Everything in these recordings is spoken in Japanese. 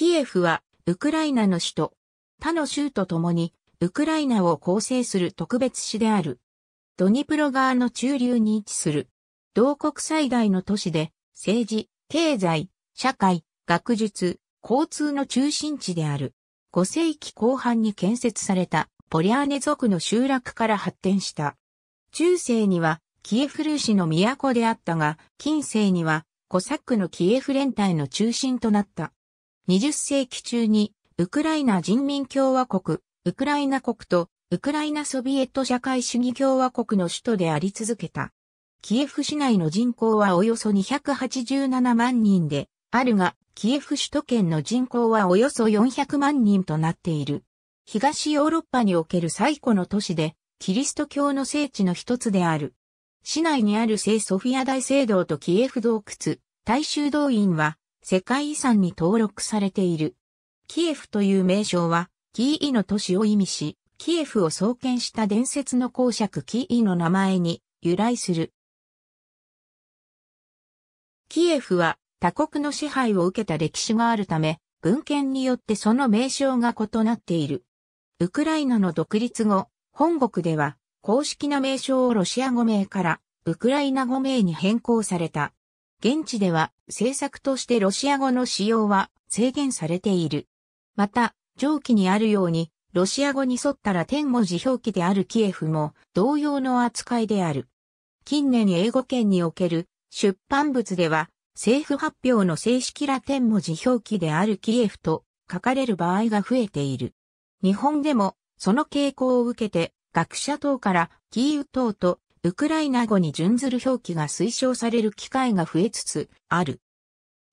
キエフは、ウクライナの首都、他の州とともに、ウクライナを構成する特別市である。ドニプロ川の中流に位置する。同国最大の都市で、政治、経済、社会、学術、交通の中心地である。5世紀後半に建設されたポリャーネ族の集落から発展した。中世にはキエフルーシの都であったが、近世にはコサックのキエフ連隊の中心となった。20世紀中に、ウクライナ人民共和国、ウクライナ国と、ウクライナソビエト社会主義共和国の首都であり続けた。キエフ市内の人口はおよそ287万人で、あるが、キエフ首都圏の人口はおよそ400万人となっている。東ヨーロッパにおける最古の都市で、キリスト教の聖地の一つである。市内にある聖ソフィア大聖堂とキエフ洞窟、大衆動員は、世界遺産に登録されている。キエフという名称は、キーイの都市を意味し、キエフを創建した伝説の公爵キーイの名前に由来する。キエフは他国の支配を受けた歴史があるため、文献によってその名称が異なっている。ウクライナの独立後、本国では公式な名称をロシア語名からウクライナ語名に変更された。現地では政策としてロシア語の使用は制限されている。また、上記にあるように、ロシア語に沿ったら天文字表記であるキエフも同様の扱いである。近年英語圏における出版物では政府発表の正式ラテン文字表記であるキエフと書かれる場合が増えている。日本でもその傾向を受けて学者等からキーウ等とウクライナ語に準ずる表記が推奨される機会が増えつつある。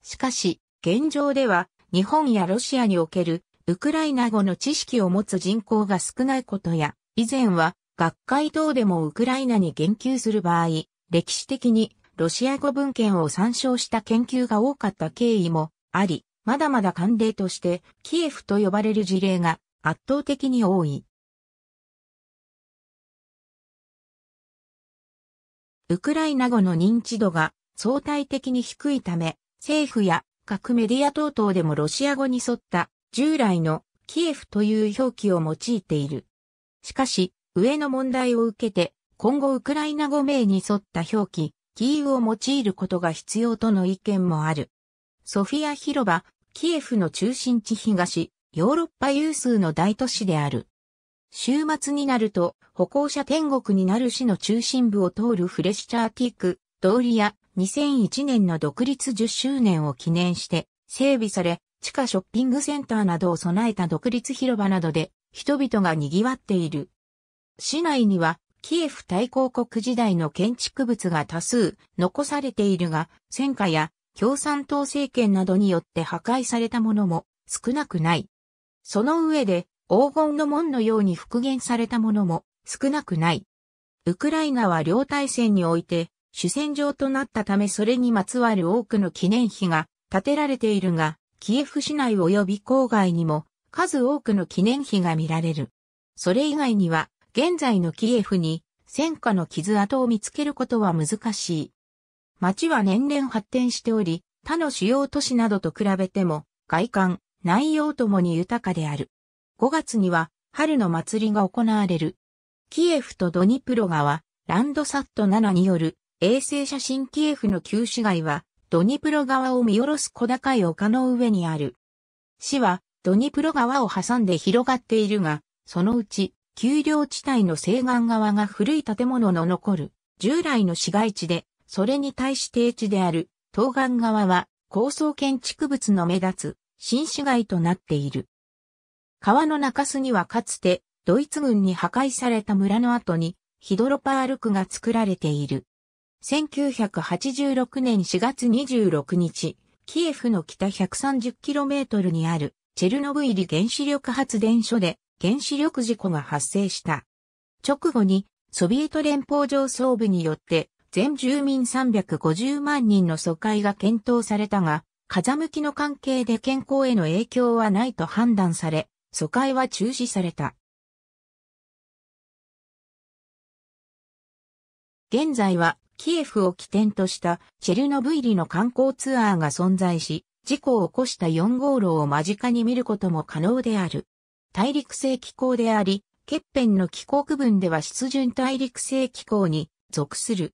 しかし、現状では日本やロシアにおけるウクライナ語の知識を持つ人口が少ないことや、以前は学会等でもウクライナに言及する場合、歴史的にロシア語文献を参照した研究が多かった経緯もあり、まだまだ慣例としてキエフと呼ばれる事例が圧倒的に多い。ウクライナ語の認知度が相対的に低いため、政府や各メディア等々でもロシア語に沿った従来のキエフという表記を用いている。しかし、上の問題を受けて、今後ウクライナ語名に沿った表記、キーウを用いることが必要との意見もある。ソフィア広場、キエフの中心地東、ヨーロッパ有数の大都市である。週末になると歩行者天国になる市の中心部を通るフレッシャーティーク通りや2001年の独立10周年を記念して整備され地下ショッピングセンターなどを備えた独立広場などで人々が賑わっている。市内にはキエフ大公国時代の建築物が多数残されているが、戦火や共産党政権などによって破壊されたものも少なくない。その上で黄金の門のように復元されたものも少なくない。ウクライナは両大戦において主戦場となったためそれにまつわる多くの記念碑が建てられているが、キエフ市内及び郊外にも数多くの記念碑が見られる。それ以外には現在のキエフに戦火の傷跡を見つけることは難しい。街は年々発展しており、他の主要都市などと比べても外観、内容ともに豊かである。5月には春の祭りが行われる。キエフとドニプロ川、ランドサット7による衛星写真キエフの旧市街は、ドニプロ川を見下ろす小高い丘の上にある。市は、ドニプロ川を挟んで広がっているが、そのうち、丘陵地帯の西岸側が古い建物の残る、従来の市街地で、それに対し低地である、東岸側は、高層建築物の目立つ、新市街となっている。川の中州にはかつて、ドイツ軍に破壊された村の後に、ヒドロパール区が作られている。1986年4月26日、キエフの北 130km にあるチェルノブイリ原子力発電所で原子力事故が発生した。直後にソビエト連邦上層部によって全住民350万人の疎開が検討されたが、風向きの関係で健康への影響はないと判断され、疎開は中止された。現在はキエフを起点としたチェルノブイリの観光ツアーが存在し、事故を起こした4号路を間近に見ることも可能である。大陸性気候であり、欠片の気候区分では湿潤大陸性気候に属する。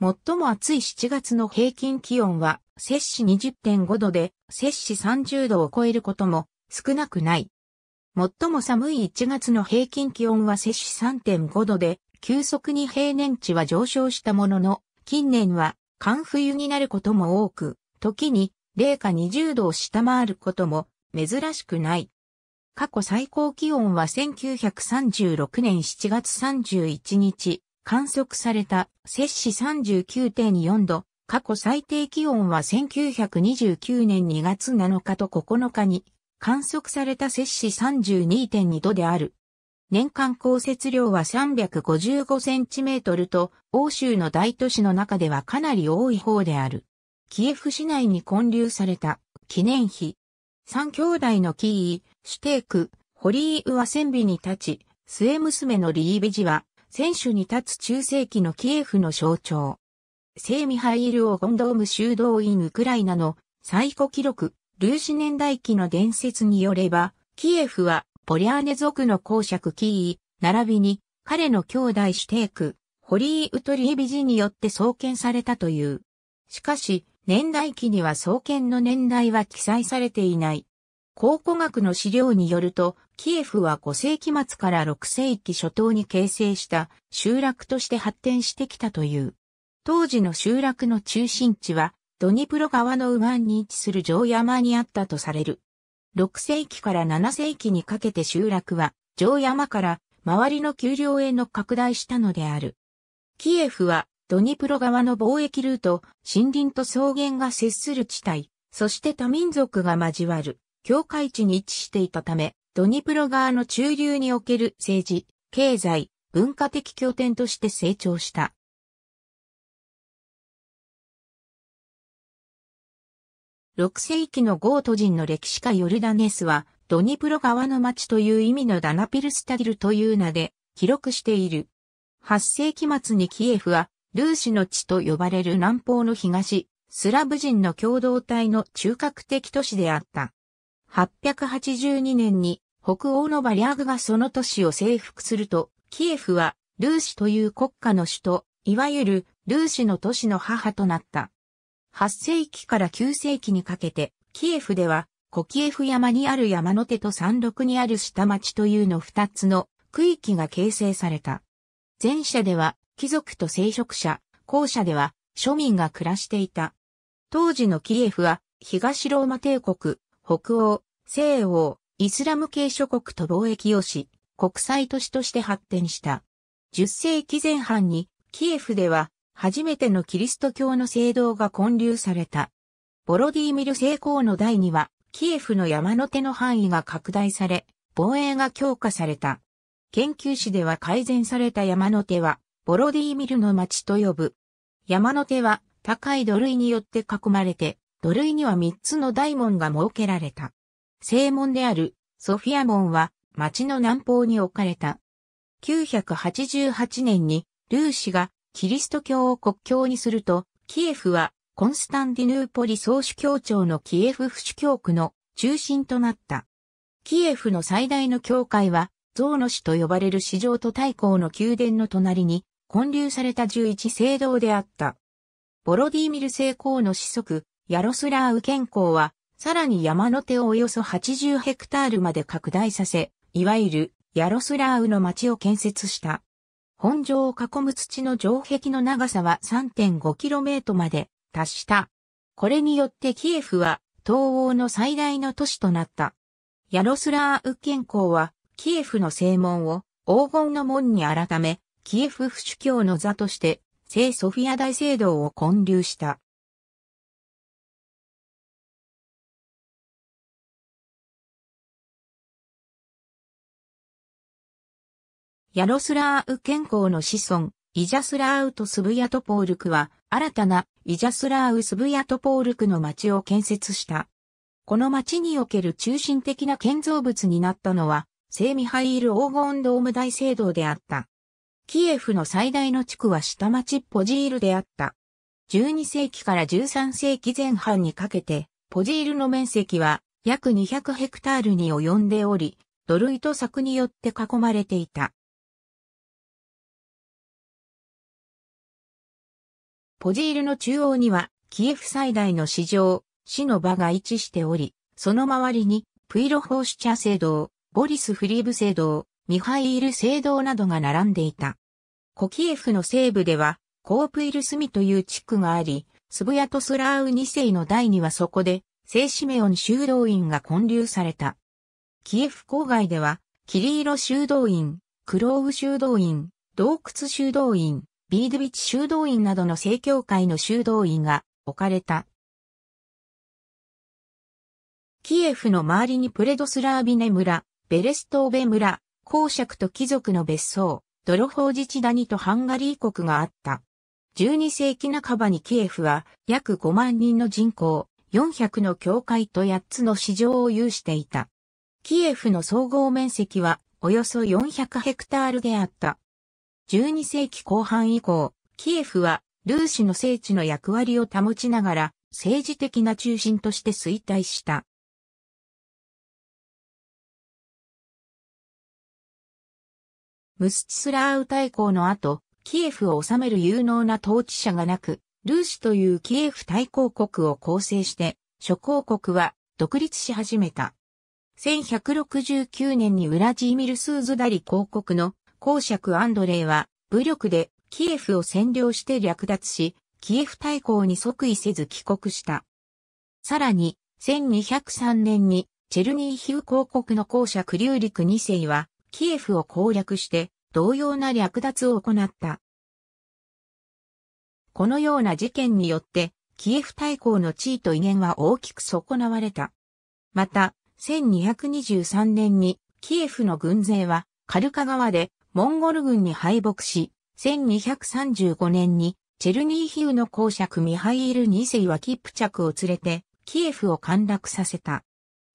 最も暑い7月の平均気温は摂氏20.5度で摂氏30度を超えることも少なくない。最も寒い1月の平均気温は摂氏3.5度で、急速に平年値は上昇したものの、近年は寒冬になることも多く、時に零下20度を下回ることも珍しくない。過去最高気温は1936年7月31日、観測された摂氏39.4度、過去最低気温は1929年2月7日と9日に観測された摂氏32.2度である。年間降雪量は355センチメートルと、欧州の大都市の中ではかなり多い方である。キエフ市内に建立された記念碑。三兄弟のキー、シュテーク、ホリーウは戦備に立ち、末娘のリーベジは、選手に立つ中世紀のキエフの象徴。聖ミハイル・オゴンドーム修道院ウクライナの最古記録、ルーシ年代記の伝説によれば、キエフはポリャーネ族の公爵キー、並びに彼の兄弟シテーク、ホリー・ウトリエビジによって創建されたという。しかし、年代記には創建の年代は記載されていない。考古学の資料によると、キエフは5世紀末から6世紀初頭に形成した集落として発展してきたという。当時の集落の中心地はドニプロ川の右岸に位置する城山にあったとされる。6世紀から7世紀にかけて集落は、城山から周りの丘陵への拡大したのである。キエフは、ドニプロ川の貿易ルート、森林と草原が接する地帯、そして多民族が交わる、境界地に位置していたため、ドニプロ川の中流における政治、経済、文化的拠点として成長した。6世紀のゴート人の歴史家ヨルダネスは、ドニプロ川の町という意味のダナピルスタギルという名で記録している。8世紀末にキエフは、ルーシの地と呼ばれる南方の東、スラブ人の共同体の中核的都市であった。882年に北欧のバリアグがその都市を征服すると、キエフはルーシという国家の首都、いわゆるルーシの都市の母となった。8世紀から9世紀にかけて、キエフでは、コキエフ山にある山の手と山麓にある下町というの2つの区域が形成された。前者では、貴族と聖職者、後者では、庶民が暮らしていた。当時のキエフは、東ローマ帝国、北欧、西欧、イスラム系諸国と貿易をし、国際都市として発展した。10世紀前半に、キエフでは、初めてのキリスト教の聖堂が建立された。ボロディーミル成功の代には、キエフの山の手の範囲が拡大され、防衛が強化された。研究史では改善された山の手は、ボロディーミルの町と呼ぶ。山の手は、高い土塁によって囲まれて、土塁には3つの大門が設けられた。正門である、ソフィア門は、町の南方に置かれた。988年に、ルーシがキリスト教を国教にすると、キエフはコンスタンディヌーポリ総主教庁のキエフ府主教区の中心となった。キエフの最大の教会は、象の市と呼ばれる市場と大公の宮殿の隣に建立された11聖堂であった。ボロディミル聖公の子息、ヤロスラーウ健康は、さらに山の手をおよそ80ヘクタールまで拡大させ、いわゆるヤロスラーウの町を建設した。本城を囲む土の城壁の長さは 3.5km まで達した。これによってキエフは東欧の最大の都市となった。ヤロスラーウ県公はキエフの正門を黄金の門に改め、キエフ府主教の座として聖ソフィア大聖堂を建立した。ヤロスラーウ健康の子孫、イジャスラーウとスブヤトポールクは、新たなイジャスラーウスブヤトポールクの町を建設した。この町における中心的な建造物になったのは、聖ミハイール黄金ドーム大聖堂であった。キエフの最大の地区は下町ポジールであった。12世紀から13世紀前半にかけて、ポジールの面積は約200ヘクタールに及んでおり、ドルイト作によって囲まれていた。ポジールの中央には、キエフ最大の市場、市の場が位置しており、その周りに、プイロホーシチャ聖堂、ボリス・フリーブ聖堂、ミハイール聖堂などが並んでいた。古キエフの西部では、コープイルスミという地区があり、スブヤとスラーウ2世の第2はそこで、聖シメオン修道院が建立された。キエフ郊外では、キリイロ修道院、クローウ修道院、洞窟修道院、ビードゥッチ修道院などの正教会の修道院が置かれた。キエフの周りにプレドスラービネ村、ベレストーベ村、公爵と貴族の別荘、ドロホージチダニとハンガリー国があった。12世紀半ばにキエフは約5万人の人口、400の教会と8つの市場を有していた。キエフの総合面積はおよそ400ヘクタールであった。12世紀後半以降、キエフはルーシの聖地の役割を保ちながら政治的な中心として衰退した。ムスチスラーウ大公の後、キエフを治める有能な統治者がなく、ルーシというキエフ大公国を構成して、諸公国は独立し始めた。1169年にウラジーミル・スーズダリ公国の公爵アンドレイは、武力でキエフを占領して略奪し、キエフ大公に即位せず帰国した。さらに、1203年に、チェルニーヒウ公国の公爵リューリク2世は、キエフを攻略して、同様な略奪を行った。このような事件によって、キエフ大公の地位と威厳は大きく損なわれた。また、1223年に、キエフの軍勢は、カルカ川でモンゴル軍に敗北し、1235年にチェルニーヒウの公爵ミハイール2世はキプチャクを連れてキエフを陥落させた。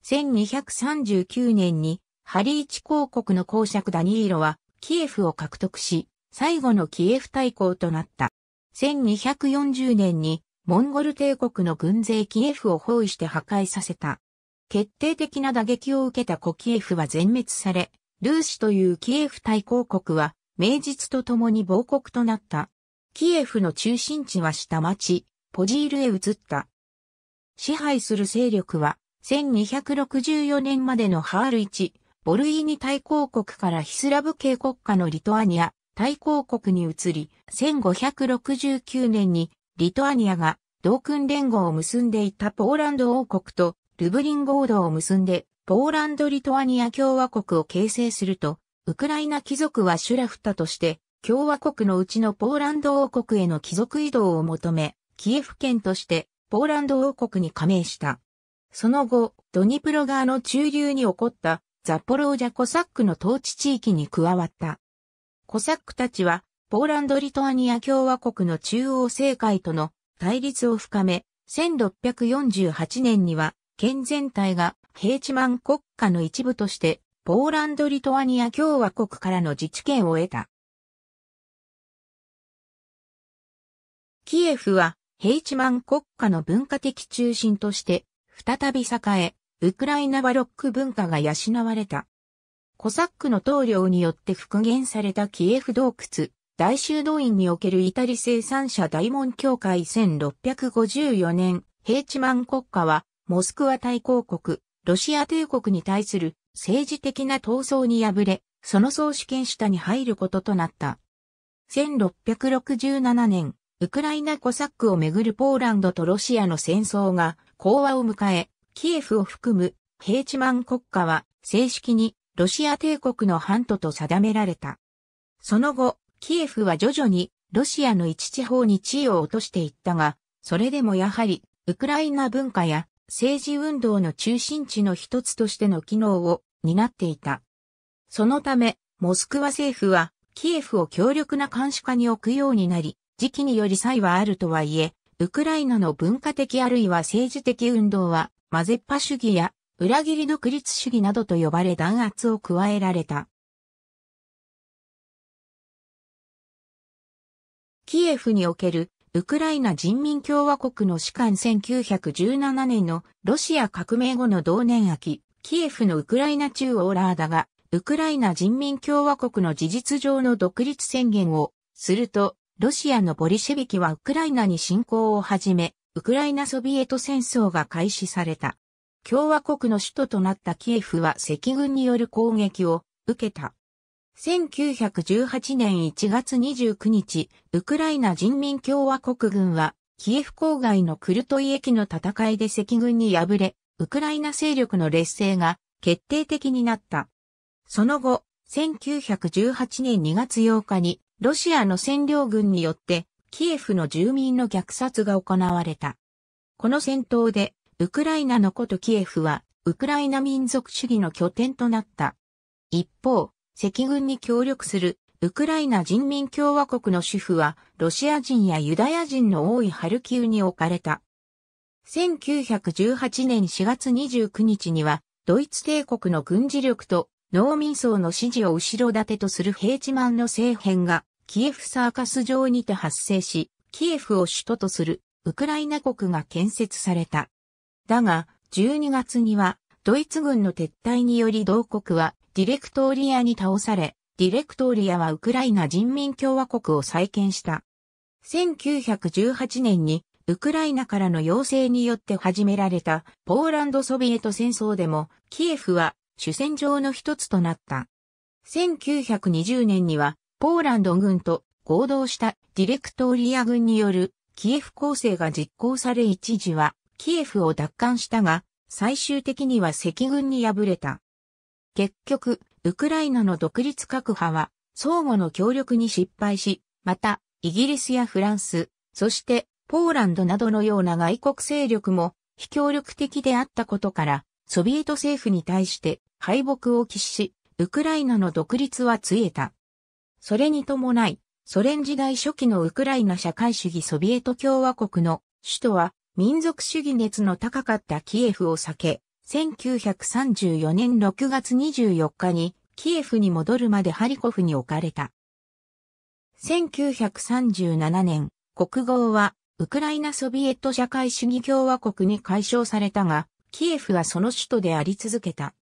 1239年にハリーチ公国の公爵ダニーロはキエフを獲得し、最後のキエフ大公となった。1240年にモンゴル帝国の軍勢キエフを包囲して破壊させた。決定的な打撃を受けたコキエフは全滅され、ルーシというキエフ大公国は、名実とともに亡国となった。キエフの中心地は下町、ポジールへ移った。支配する勢力は、1264年までのハール1、ボルイーニ大公国からヒスラブ系国家のリトアニア、大公国に移り、1569年にリトアニアが同訓連合を結んでいたポーランド王国とルブリン合同を結んでポーランド・リトアニア共和国を形成すると、ウクライナ貴族はシュラフタとして、共和国のうちのポーランド王国への貴族移動を求め、キエフ県として、ポーランド王国に加盟した。その後、ドニプロ川の中流に起こったザポロージャコサックの統治地域に加わった。コサックたちは、ポーランド・リトアニア共和国の中央政界との対立を深め、1648年には県全体がヘイチマン国家の一部として、ポーランド・リトアニア共和国からの自治権を得た。キエフは、ヘイチマン国家の文化的中心として、再び栄え、ウクライナバロック文化が養われた。コサックの棟梁によって復元されたキエフ洞窟、大修道院におけるイタリ生産者大門教会1654年、ヘイチマン国家は、モスクワ大公国、ロシア帝国に対する政治的な闘争に敗れ、その総主権下に入ることとなった。1667年、ウクライナコサックをめぐるポーランドとロシアの戦争が講和を迎え、キエフを含むヘイチマン国家は正式にロシア帝国の半島と定められた。その後、キエフは徐々にロシアの一地方に地位を落としていったが、それでもやはりウクライナ文化や政治運動の中心地の一つとしての機能を担っていた。そのため、モスクワ政府は、キエフを強力な監視下に置くようになり、時期により差はあるとはいえ、ウクライナの文化的あるいは政治的運動は、マゼッパ主義や裏切り独立主義などと呼ばれ弾圧を加えられた。キエフにおけるウクライナ人民共和国の士官1917年のロシア革命後の同年秋、キエフのウクライナ中央ラーダが、ウクライナ人民共和国の事実上の独立宣言をすると、ロシアのボリシェビキはウクライナに侵攻を始め、ウクライナソビエト戦争が開始された。共和国の首都となったキエフは赤軍による攻撃を受けた。1918年1月29日、ウクライナ人民共和国軍は、キエフ郊外のクルトイ駅の戦いで赤軍に敗れ、ウクライナ勢力の劣勢が決定的になった。その後、1918年2月8日に、ロシアの占領軍によって、キエフの住民の虐殺が行われた。この戦闘で、ウクライナの古都キエフは、ウクライナ民族主義の拠点となった。一方、赤軍に協力するウクライナ人民共和国の主婦は、ロシア人やユダヤ人の多いハルキウに置かれた。1918年4月29日には、ドイツ帝国の軍事力と農民層の支持を後ろ盾とするヘイチマンの政変が、キエフサーカス上にて発生し、キエフを首都とするウクライナ国が建設された。だが、12月には、ドイツ軍の撤退により同国はディレクトーリアに倒され、ディレクトーリアはウクライナ人民共和国を再建した。1918年にウクライナからの要請によって始められたポーランドソビエト戦争でもキエフは主戦場の一つとなった。1920年にはポーランド軍と合同したディレクトーリア軍によるキエフ攻勢が実行され一時はキエフを奪還したが最終的には赤軍に敗れた。結局、ウクライナの独立核派は相互の協力に失敗し、また、イギリスやフランス、そしてポーランドなどのような外国勢力も非協力的であったことから、ソビエト政府に対して敗北を喫し、ウクライナの独立はつえた。それに伴い、ソ連時代初期のウクライナ社会主義ソビエト共和国の首都は民族主義熱の高かったキエフを避け、1934年6月24日にキエフに戻るまでハリコフに置かれた。1937年、国号はウクライナソビエト社会主義共和国に解消されたが、キエフはその首都であり続けた。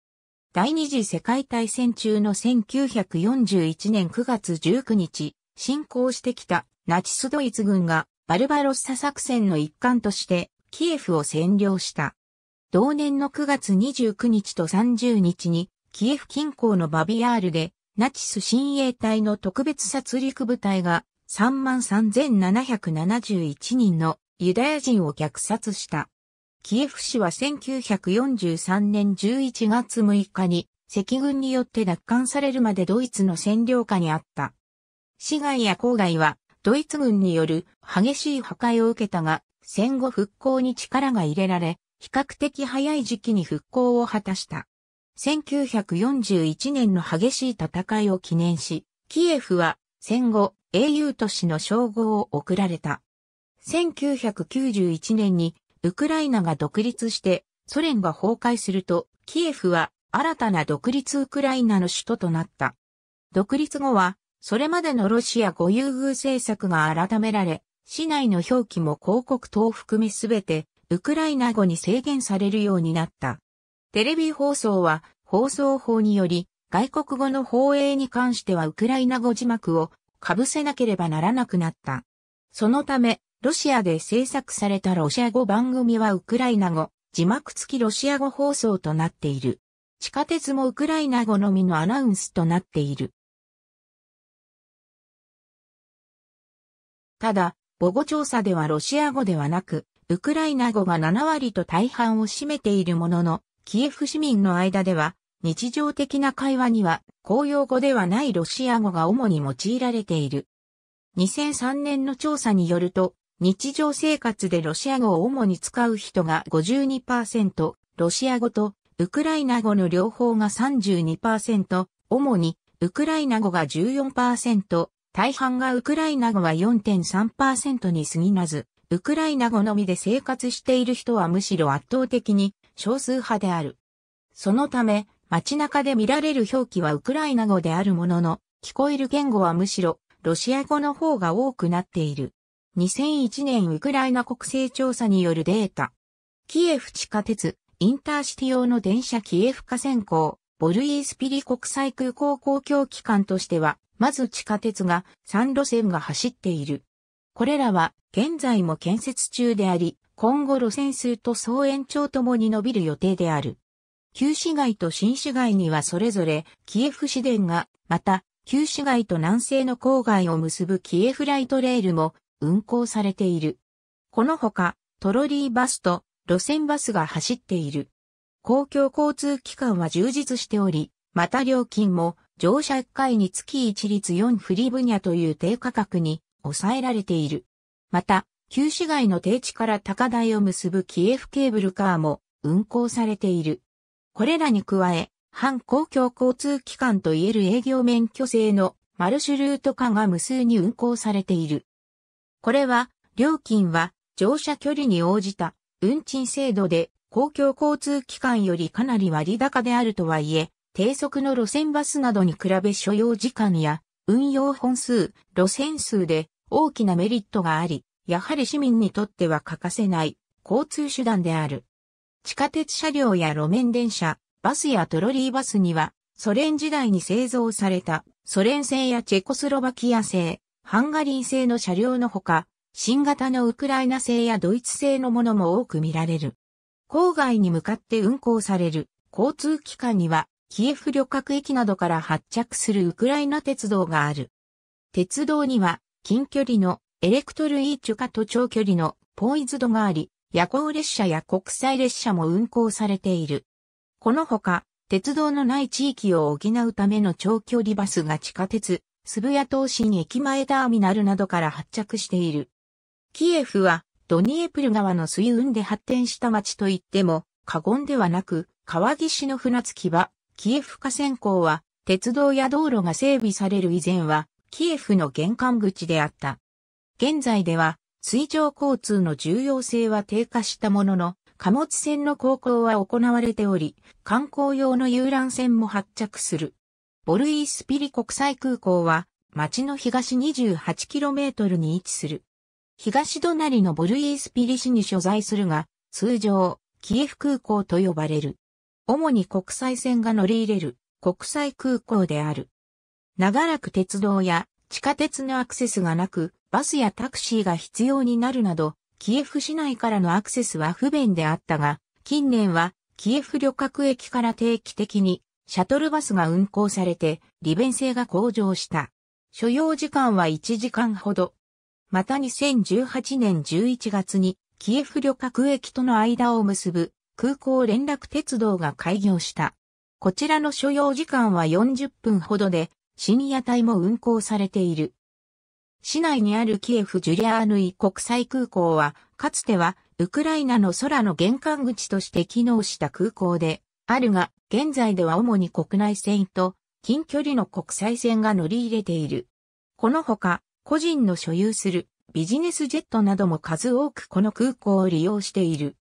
第二次世界大戦中の1941年9月19日、侵攻してきたナチスドイツ軍がバルバロッサ作戦の一環としてキエフを占領した。同年の9月29日と30日に、キエフ近郊のバビアールで、ナチス親衛隊の特別殺戮部隊が33,771人のユダヤ人を虐殺した。キエフ市は1943年11月6日に赤軍によって奪還されるまでドイツの占領下にあった。市街や郊外はドイツ軍による激しい破壊を受けたが、戦後復興に力が入れられ、比較的早い時期に復興を果たした。1941年の激しい戦いを記念し、キエフは戦後英雄都市の称号を贈られた。1991年にウクライナが独立してソ連が崩壊すると、キエフは新たな独立ウクライナの首都となった。独立後は、それまでのロシア語優遇政策が改められ、市内の表記も広告等を含めすべてウクライナ語に制限されるようになった。テレビ放送は放送法により外国語の放映に関してはウクライナ語字幕を被せなければならなくなった。そのため、ロシアで制作されたロシア語番組はウクライナ語、字幕付きロシア語放送となっている。地下鉄もウクライナ語のみのアナウンスとなっている。ただ、母語調査ではロシア語ではなく、ウクライナ語が7割と大半を占めているものの、キエフ市民の間では、日常的な会話には、公用語ではないロシア語が主に用いられている。2003年の調査によると、日常生活でロシア語を主に使う人が52%、ロシア語とウクライナ語の両方が32%、主にウクライナ語が14%、大半がウクライナ語は4.3%に過ぎなず、ウクライナ語のみで生活している人はむしろ圧倒的に少数派である。そのため、街中で見られる表記はウクライナ語であるものの、聞こえる言語はむしろロシア語の方が多くなっている。2001年ウクライナ国勢調査によるデータ。キエフ地下鉄、インターシティ用の電車キエフ河川港、ボルイースピリ国際空港公共機関としては、まず地下鉄が3路線が走っている。これらは現在も建設中であり、今後路線数と総延長ともに伸びる予定である。旧市街と新市街にはそれぞれキエフ市電が、また旧市街と南西の郊外を結ぶキエフライトレールも運行されている。このほか、トロリーバスと路線バスが走っている。公共交通機関は充実しており、また料金も乗車1回につき一律4フリブニャという低価格に抑えられている。また、旧市街の低地から高台を結ぶキエフケーブルカーも運行されている。これらに加え、反公共交通機関といえる営業免許制のマルシュルート化が無数に運行されている。これは、料金は乗車距離に応じた運賃制度で公共交通機関よりかなり割高であるとはいえ、低速の路線バスなどに比べ所要時間や運用本数、路線数で大きなメリットがあり、やはり市民にとっては欠かせない交通手段である。地下鉄車両や路面電車、バスやトロリーバスには、ソ連時代に製造されたソ連製やチェコスロバキア製、ハンガリー製の車両のほか、新型のウクライナ製やドイツ製のものも多く見られる。郊外に向かって運行される交通機関にはキエフ旅客駅などから発着するウクライナ鉄道がある。鉄道には近距離のエレクトルイーチュカと長距離のポイズドがあり、夜行列車や国際列車も運行されている。このほか、鉄道のない地域を補うための長距離バスが地下鉄、渋谷東新駅前ターミナルなどから発着している。キエフはドニエプル川の水運で発展した町といっても過言ではなく、川岸の船着き場、キエフ河川港は、鉄道や道路が整備される以前は、キエフの玄関口であった。現在では、水上交通の重要性は低下したものの、貨物船の航行は行われており、観光用の遊覧船も発着する。ボルイスピリ国際空港は、町の東 28km に位置する。東隣のボルイスピリ市に所在するが、通常、キエフ空港と呼ばれる。主に国際線が乗り入れる国際空港である。長らく鉄道や地下鉄のアクセスがなく、バスやタクシーが必要になるなど、キエフ市内からのアクセスは不便であったが、近年はキエフ旅客駅から定期的にシャトルバスが運行されて利便性が向上した。所要時間は1時間ほど。また2018年11月にキエフ旅客駅との間を結ぶ空港連絡鉄道が開業した。こちらの所要時間は40分ほどで、深夜帯も運行されている。市内にあるキエフ・ジュリアーヌイ国際空港は、かつては、ウクライナの空の玄関口として機能した空港で、あるが、現在では主に国内線と、近距離の国際線が乗り入れている。このほか、個人の所有するビジネスジェットなども数多くこの空港を利用している。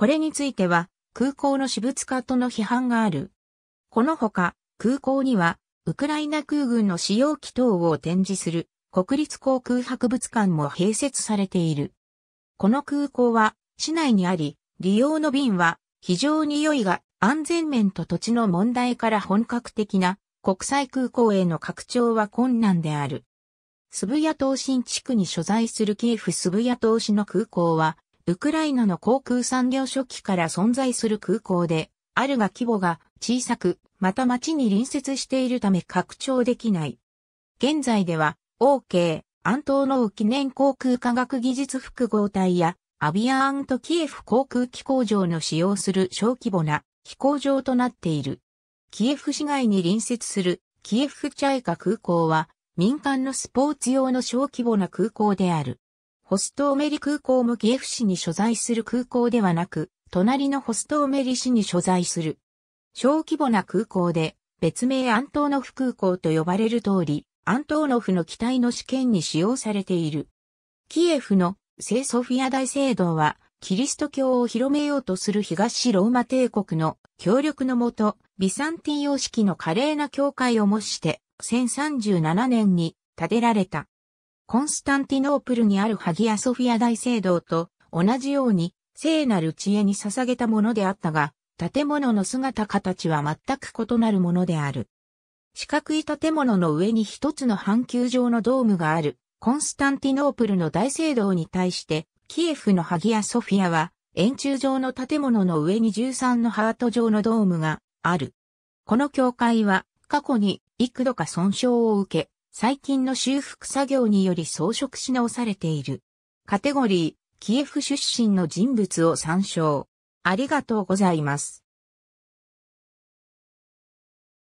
これについては、空港の私物化との批判がある。このほか、空港には、ウクライナ空軍の使用機等を展示する国立航空博物館も併設されている。この空港は市内にあり、利用の便は非常に良いが安全面と土地の問題から本格的な国際空港への拡張は困難である。スブヤ進新地区に所在するキエフスブヤ島市の空港はウクライナの航空産業初期から存在する空港で、あるが規模が小さく、また町に隣接しているため拡張できない。現在では、OK、アントーノウ記念航空科学技術複合体や、アビアアントキエフ航空機工場の使用する小規模な飛行場となっている。キエフ市街に隣接するキエフチャイカ空港は民間のスポーツ用の小規模な空港である。ホストーメリ空港もキエフ市に所在する空港ではなく、隣のホストーメリ市に所在する。小規模な空港で、別名アントーノフ空港と呼ばれる通り、アントーノフの機体の試験に使用されている。キエフの聖ソフィア大聖堂は、キリスト教を広めようとする東ローマ帝国の協力のもと、ビサンティン様式の華麗な教会を模して、1037年に建てられた。コンスタンティノープルにあるハギアソフィア大聖堂と同じように聖なる知恵に捧げたものであったが、建物の姿形は全く異なるものである。四角い建物の上に一つの半球状のドームがある、コンスタンティノープルの大聖堂に対して、キエフのハギアソフィアは、円柱状の建物の上に13のハート状のドームがある。この教会は、過去に幾度か損傷を受け、最近の修復作業により装飾し直されている。カテゴリー、キエフ出身の人物を参照。ありがとうございます。